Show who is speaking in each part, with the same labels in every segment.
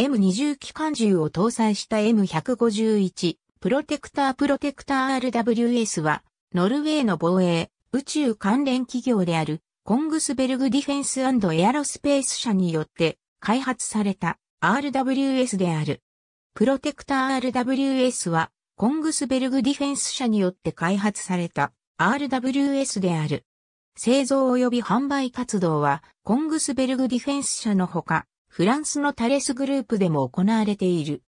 Speaker 1: M20 機関銃を搭載した M151 プロテクタープロテクター RWS は、ノルウェーの防衛、宇宙関連企業である、コングスベルグディフェンスエアロスペース社によって開発された RWS である。プロテクター RWS は、コングスベルグディフェンス社によって開発された RWS である。製造及び販売活動は、コングスベルグディフェンス社のほか、フランスのタレスグループでも行われている。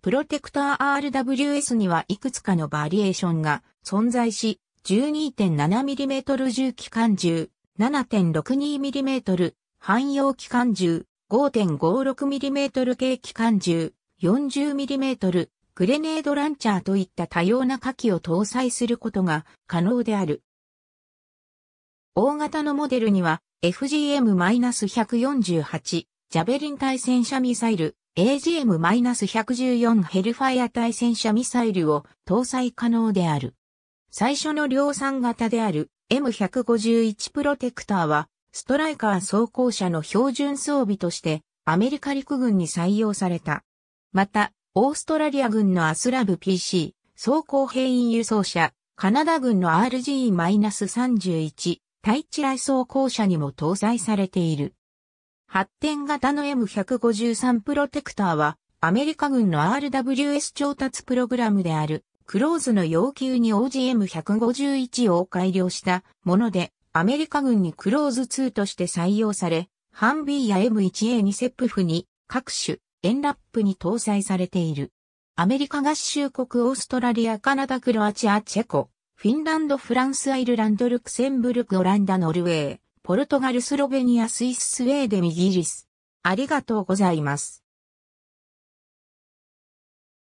Speaker 1: プロテクター RWS にはいくつかのバリエーションが存在し、12.7mm 重機関銃、7.62mm 汎用機関銃、5.56mm 軽機関銃、40mm グレネードランチャーといった多様な火器を搭載することが可能である。大型のモデルには FGM-148、ジャベリン対戦車ミサイル、AGM-114 ヘルファイア対戦車ミサイルを搭載可能である。最初の量産型である M151 プロテクターは、ストライカー装甲車の標準装備として、アメリカ陸軍に採用された。また、オーストラリア軍のアスラブ PC、装甲兵員輸送車、カナダ軍の RG-31、対地雷装甲車にも搭載されている。発展型の M153 プロテクターは、アメリカ軍の RWS 調達プログラムである、クローズの要求に応じ M151 を改良したもので、アメリカ軍にクローズ2として採用され、ハンビーや M1A 2セップフに各種、エンラップに搭載されている。アメリカ合衆国オーストラリアカナダクロアチアチェコ、フィンランドフランスアイルランドルクセンブルクオランダノルウェー、ポルトガル、スロベニア、スイス、スウェーデン、イギリス。ありがとうございま
Speaker 2: す。